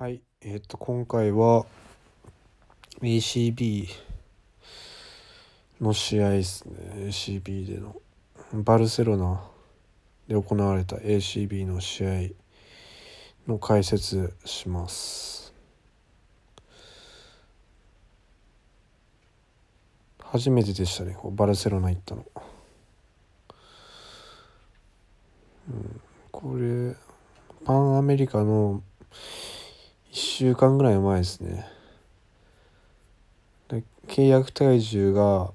はい、えっ、ー、と今回は ACB の試合ですね ACB でのバルセロナで行われた ACB の試合の解説します初めてでしたねバルセロナ行ったの、うん、これパンアメリカの1週間ぐらい前ですねで契約体重が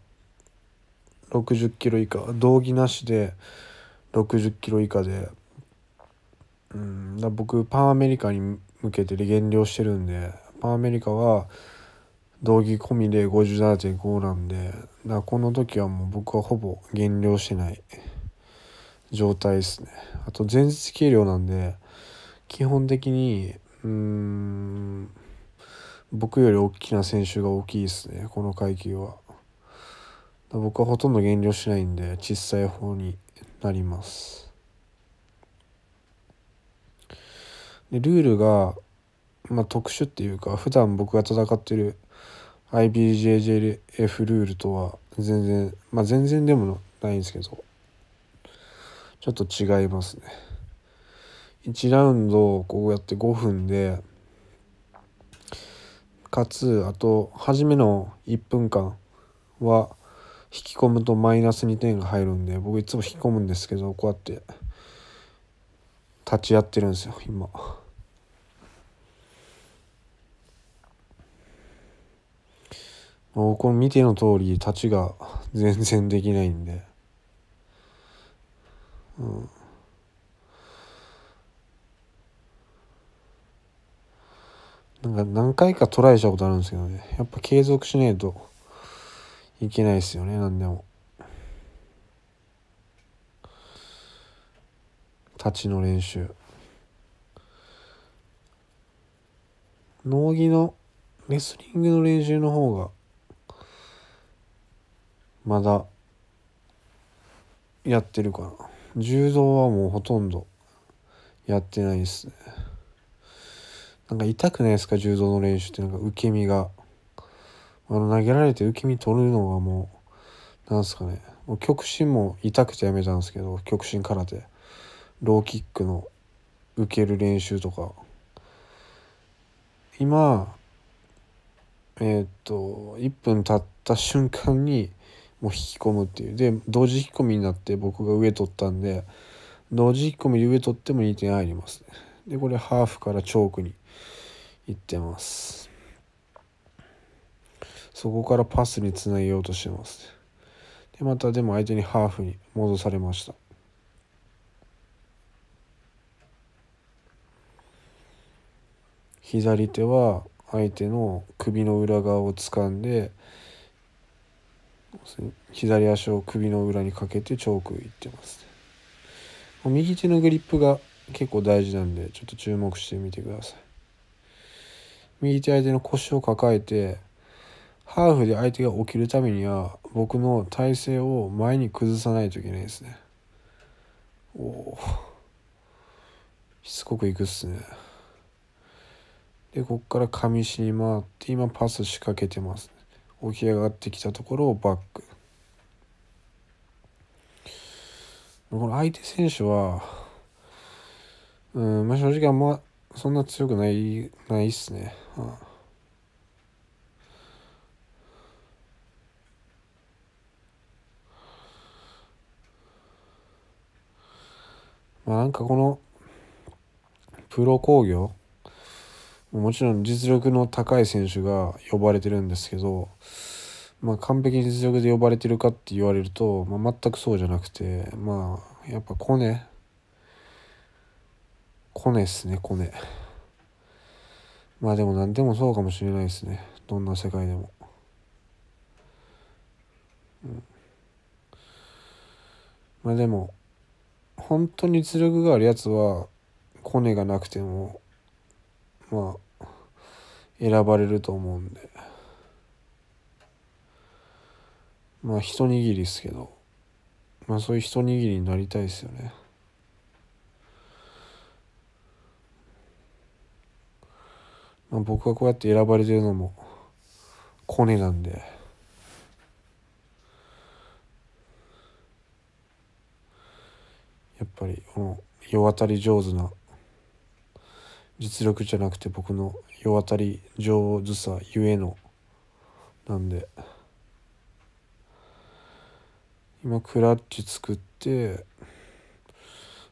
60キロ以下道着なしで60キロ以下でうんだ僕パンアメリカに向けて減量してるんでパンアメリカは道着込みで57.5なんでだこの時はもう僕はほぼ減量してない状態ですねあと前日計量なんで基本的にうーん僕より大きな選手が大きいですねこの階級は僕はほとんど減量しないんで小さい方になりますでルールが、まあ、特殊っていうか普段僕が戦ってる IBJJF ルールとは全然まあ全然でもないんですけどちょっと違いますね1ラウンドこうやって5分でかつあと初めの1分間は引き込むとマイナス2点が入るんで僕いつも引き込むんですけどこうやって立ち会ってるんですよ今。もうこの見ての通り立ちが全然できないんで。うんなんか何回かトライしたことあるんですけどね。やっぱ継続しないといけないですよね、何でも。立ちの練習。脳技のレスリングの練習の方がまだやってるかな柔道はもうほとんどやってないですねなんか痛くないですか柔道の練習ってなんか受け身があの投げられて受け身取るのがもうなんすかねもう極真も痛くてやめたんですけど極真空手ローキックの受ける練習とか今えー、っと1分経った瞬間にもう引き込むっていうで同時引き込みになって僕が上取ったんで同時引き込みで上取っても2点入りますねでこれハーフからチョークに行ってますそこからパスにつなげようとしてますでまたでも相手にハーフに戻されました左手は相手の首の裏側を掴んで左足を首の裏にかけてチョークいってます、右手のグリップが結構大事なんでちょっと注目してみてください右手相手の腰を抱えてハーフで相手が起きるためには僕の体勢を前に崩さないといけないですねおおしつこくいくっすねでこっから上しに回って今パス仕掛けてます、起き上がってきたところをバックこの相手選手はうんまあ正直あんまそんな強くないないっすねあ、まあ、なんかこのプロ工業もちろん実力の高い選手が呼ばれてるんですけど、まあ、完璧に実力で呼ばれてるかって言われると、まあ、全くそうじゃなくてまあやっぱコネコネっすねコネ。まあでも何でもそうかもしれないですねどんな世界でも、うん、まあでも本当に実力があるやつはコネがなくてもまあ選ばれると思うんでまあ一握りですけどまあそういう一握りになりたいですよねまあ、僕がこうやって選ばれてるのもコネなんで。やっぱりこの世渡り上手な実力じゃなくて僕の世渡り上手さゆえのなんで今クラッチ作って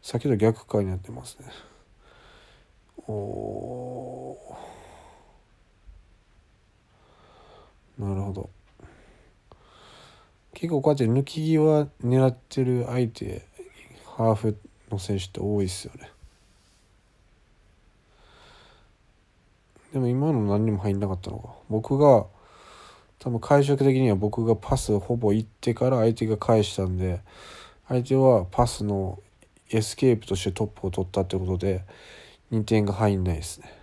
先の逆回になってますねおおなるほど結構こうやって抜き際狙ってる相手ハーフの選手って多いっすよねでも今の何にも入んなかったのか僕が多分解釈的には僕がパスほぼ行ってから相手が返したんで相手はパスのエスケープとしてトップを取ったってことで2点が入んないですね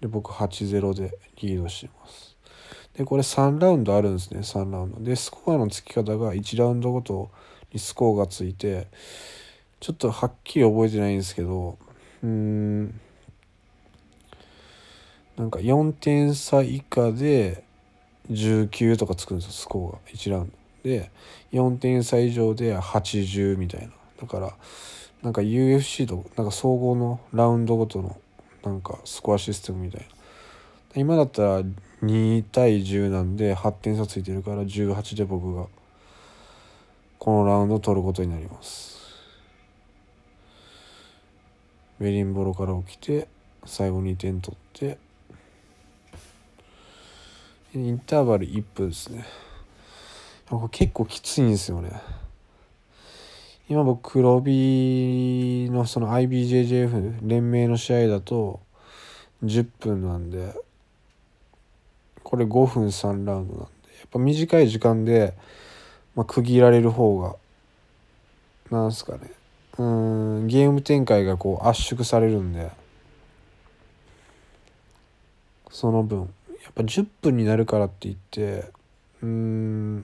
で僕8-0でリードしてますでこれ3ラウンドあるんですね3ラウンドでスコアのつき方が1ラウンドごとにスコアがついてちょっとはっきり覚えてないんですけどうーんなんか4点差以下で19とかつくんですよスコアが1ラウンドで4点差以上で80みたいなだからなんか UFC となんか総合のラウンドごとのなんかスコアシステムみたいな今だったら2対10なんで8点差ついてるから18で僕がこのラウンド取ることになりますメリンボロから起きて最後2点取ってインターバル1分ですね結構きついんですよね今僕黒帯のその IBJJF 連盟の試合だと10分なんでこれ5分3ラウンドなんでやっぱ短い時間で、まあ、区切られる方がなんすかねうんゲーム展開がこう圧縮されるんでその分やっぱ10分になるからって言ってうん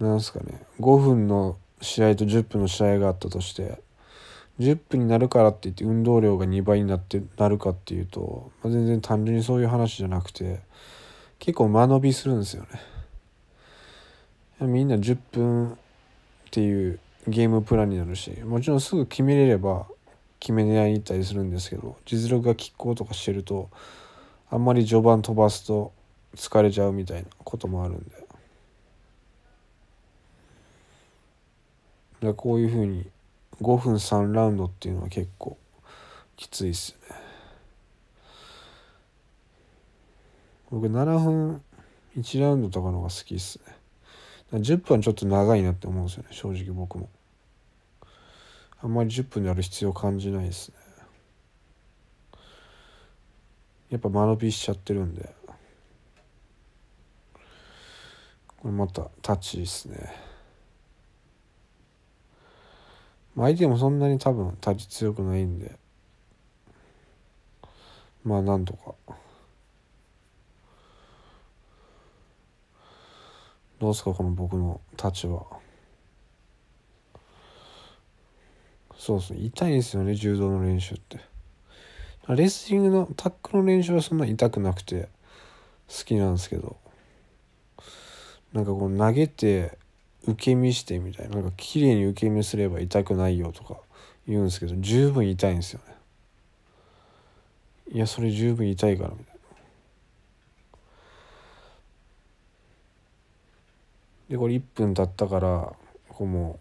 なんすかね5分の試合と10分の試合があったとして10分になるからって言って運動量が2倍になってなるかっていうと、まあ、全然単純にそういう話じゃなくて結構間延びするんですよね。みんな10分っていうゲームプランになるしもちろんすぐ決めれれば決め狙いに行ったりするんですけど実力が拮抗とかしてるとあんまり序盤飛ばすと疲れちゃうみたいなこともあるんでだこういうふうに5分3ラウンドっていうのは結構きついっすね僕7分1ラウンドとかの方が好きっすね10分ちょっと長いなって思うんですよね正直僕もあんまり10分でやる必要感じないっすねやっぱ間延びしちゃってるんでこれまたタッチですね相手もそんなに多分立ち強くないんでまあなんとかどうすかこの僕の立場そうっすね痛いんですよね柔道の練習ってレスリングのタックの練習はそんな痛くなくて好きなんですけどなんかこう投げて受け身してみたいななんか綺麗に受け身すれば痛くないよとか言うんですけど十分痛いんですよねいやそれ十分痛いからみたいなでこれ1分経ったからここも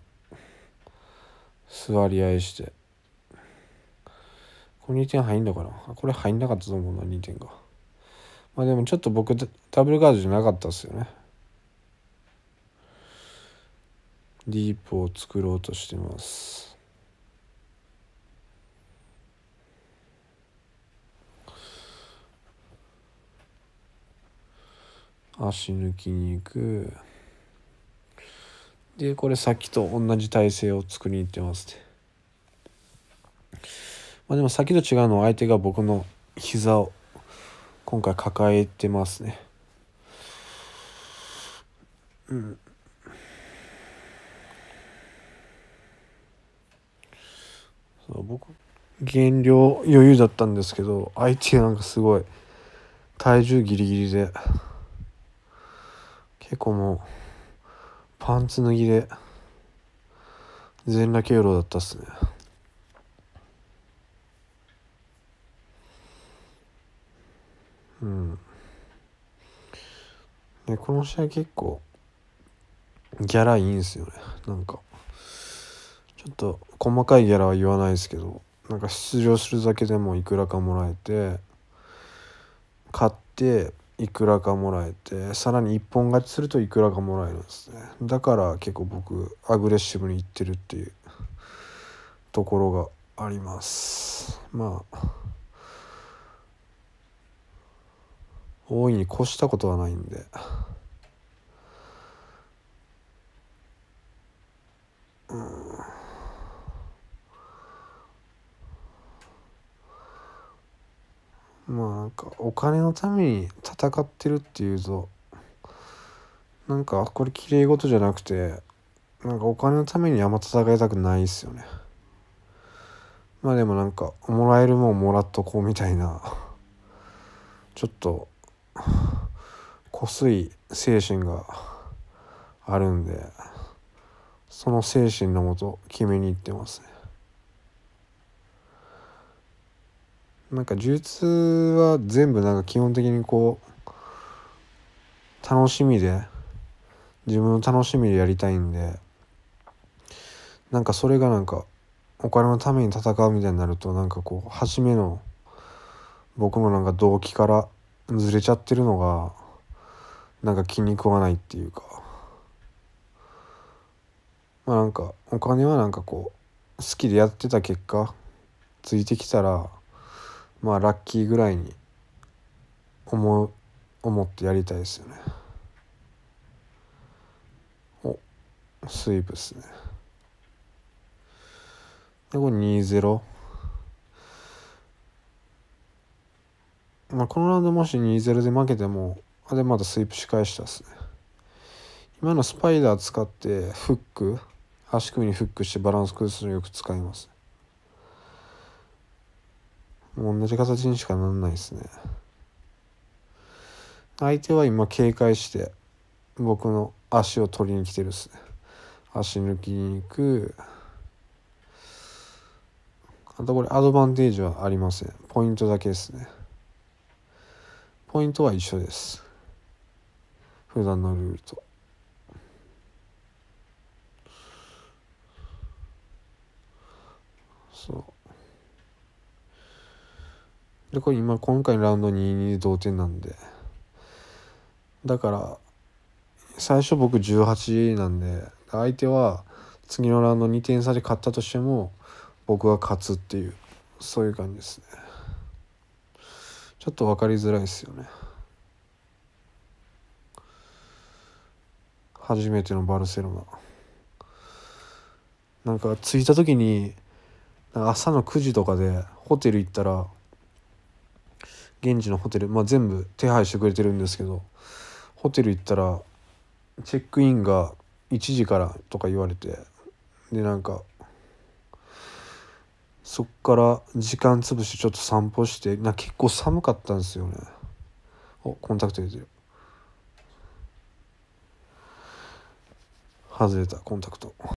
座り合いしてこれ2点入んのかなこれ入んなかったと思うな2点がまあでもちょっと僕ダブルガードじゃなかったっすよねディープを作ろうとしてます。足抜きに行く。で、これさっきと同じ体勢を作りに行ってますね。まあ、でもさっきと違うのは相手が僕の膝を今回抱えてますね。うん。僕減量余裕だったんですけど相手がなんかすごい体重ギリギリで結構もうパンツ脱ぎで全裸経路だったっすねうんでこの試合結構ギャラいいんすよねなんかちょっと細かいギャラは言わないですけどなんか出場するだけでもいくらかもらえて買っていくらかもらえてさらに一本勝ちするといくらかもらえるんですねだから結構僕アグレッシブにいってるっていうところがありますまあ大いに越したことはないんで。まあなんかお金のために戦ってるっていうとなんかこれきれい事じゃなくてなんかお金のためにあんま戦いたくないっすよねまあでもなんかもらえるもんもらっとこうみたいなちょっとこすい精神があるんでその精神のもと決めに行ってますねなんか呪術は全部なんか基本的にこう楽しみで自分の楽しみでやりたいんでなんかそれがなんかお金のために戦うみたいになるとなんかこう初めの僕のなんか動機からずれちゃってるのがなんか気に食わないっていうかまあなんかお金はなんかこう好きでやってた結果ついてきたらまあラッキーぐらいに思思ってやりたいですよねおスイープですねでこれ2-0まあ、このラウンドもし2-0で負けてもあれまだスイープし返したっすね今のスパイダー使ってフック足首にフックしてバランス崩すのよく使いますもう同じ形にしかならないですね相手は今警戒して僕の足を取りに来てるっすね足抜きに行くあとこれアドバンテージはありませんポイントだけですねポイントは一緒です普段のルールとそうでこれ今今回のラウンド2 2同点なんでだから最初僕18なんで相手は次のラウンド2点差で勝ったとしても僕は勝つっていうそういう感じですねちょっと分かりづらいですよね初めてのバルセロナなんか着いた時に朝の9時とかでホテル行ったら現地のホテル、まあ、全部手配してくれてるんですけどホテル行ったらチェックインが1時からとか言われてでなんかそっから時間潰してちょっと散歩してな結構寒かったんですよねおコンタクト入れてる外れたコンタクト